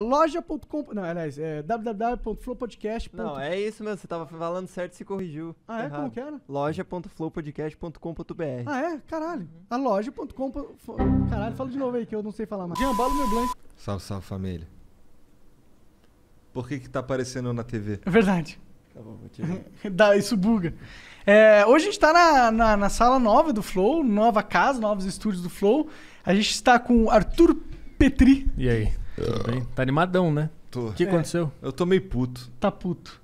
Loja.com. Não, aliás, é www.flowpodcast.com Não, é isso mesmo, você tava falando certo e se corrigiu. Ah, é? Errado. Como que era? Loja.flowpodcast.com.br. Ah, é? Caralho. A loja.com. Caralho, fala de novo aí que eu não sei falar mais. Jambalo meu blanco. Salve, salve família. Por que que tá aparecendo na TV? É verdade. Tá bom, vou tirar. Dá, isso buga. É, hoje a gente tá na, na, na sala nova do Flow, nova casa, novos estúdios do Flow. A gente está com Arthur Petri. E aí? Tudo bem? Tá animadão, né? Tô. O que é. aconteceu? Eu tô meio puto. Tá puto.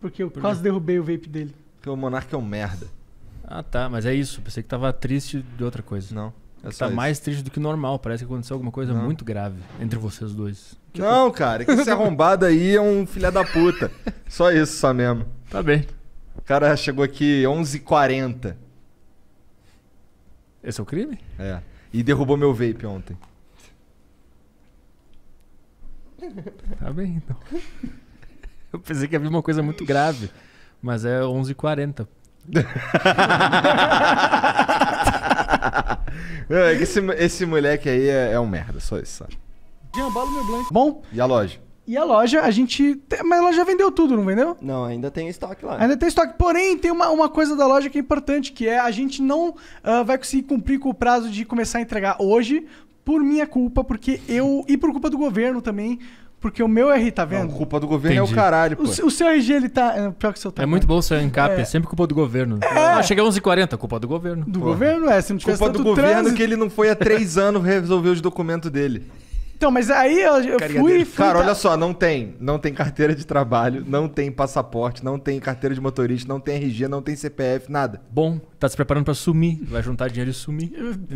Porque eu Por quase derrubei o vape dele. Porque o Monark é um merda. Ah, tá. Mas é isso. Pensei que tava triste de outra coisa. Não. É tá isso. mais triste do que normal. Parece que aconteceu alguma coisa não. muito grave entre vocês dois. Que não, cara. É que esse arrombado aí é um filha da puta. só isso, só mesmo. Tá bem. O cara chegou aqui 11h40. Esse é o crime? É. E derrubou meu vape ontem. Tá bem, então. Eu pensei que havia uma coisa muito grave, mas é 11h40. Não, é, é que esse, esse moleque aí é, é um merda, só isso, sabe? meu blanco. Bom, e a loja? E a loja, a gente. te- Mas ela já vendeu tudo, não vendeu? Não, ainda tem estoque lá. Né? Ainda tem estoque. Porém, tem uma, uma coisa da loja que é importante, que é a gente não ah, vai conseguir cumprir com o prazo de começar a entregar hoje, por minha culpa, porque eu. E por culpa do governo também. Porque o meu R tá vendo? Não, culpa do governo Entendi. é o caralho, pô. O, o seu RG, ele tá... É, pior que o seu tá... É muito bom o seu encap, é. é sempre culpa do governo. É. Ah, chega 11h40, culpa do governo. Do pô. governo, é. Se não tivesse Culpa do governo trânsito. que ele não foi há três anos resolver os documentos dele. Então, mas aí eu, eu fui, fui, Cara, da... olha só, não tem. Não tem carteira de trabalho, não tem passaporte, não tem carteira de motorista, não tem RG, não tem CPF, nada. Bom, tá se preparando pra sumir. Vai juntar dinheiro e sumir.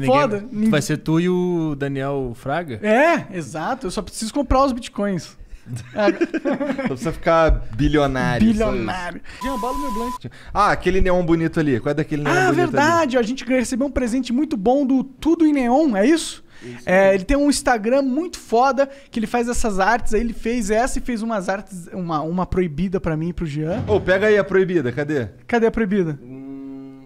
Foda. Ninguém... Vai ser tu e o Daniel Fraga? É, exato. Eu só preciso comprar os bitcoins. Não precisa ficar bilionário. Bilionário. meu Ah, aquele neon bonito ali. Qual é daquele neon ah, bonito verdade. Ali? A gente recebeu um presente muito bom do Tudo em Neon, é isso? É, ele tem um Instagram muito foda que ele faz essas artes. Aí ele fez essa e fez umas artes, uma, uma proibida para mim e pro Jean. Ô, pega aí a proibida, cadê? Cadê a proibida?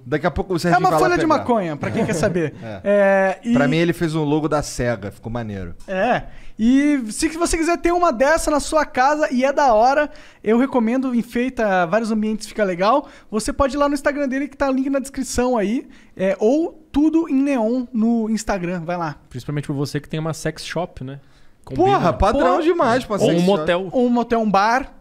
Daqui a pouco você É uma folha de maconha, pra quem quer saber. é. É, e... Pra mim ele fez um logo da SEGA, ficou maneiro. É. E se você quiser ter uma dessa na sua casa e é da hora, eu recomendo, enfeita vários ambientes, fica legal. Você pode ir lá no Instagram dele que tá o link na descrição aí. É, ou tudo em neon no Instagram, vai lá. Principalmente por você que tem uma sex shop, né? Combina. Porra, padrão Porra. demais pra Ou um motel. Ou um motel, um bar.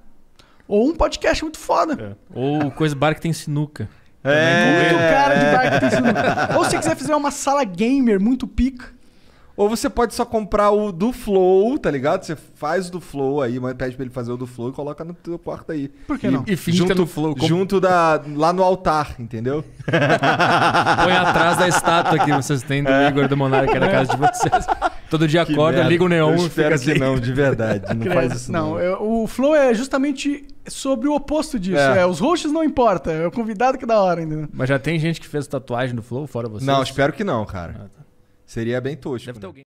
Ou um podcast muito foda. É. Ou coisa bar que tem sinuca. É. Muito cara de marketing. É. Ou se quiser fazer uma sala gamer muito pica. Ou você pode só comprar o do Flow, tá ligado? Você faz o do Flow aí, pede pra ele fazer o do Flow e coloca no teu quarto aí. Por que e, não? E finge junto, no Flow. Junto da, lá no altar, entendeu? Põe atrás da estátua que vocês têm do é. Igor do Monarca na casa de vocês. Todo dia que acorda, merda. liga o neon eu e fica assim. não, de verdade. Não faz isso não. não. Eu, o flow é justamente sobre o oposto disso. É. é os roxos não importa. É o convidado que dá hora ainda. Mas já tem gente que fez tatuagem do flow fora você? Não, espero que não, cara. Ah, tá. Seria bem tosco. Deve né? ter alguém.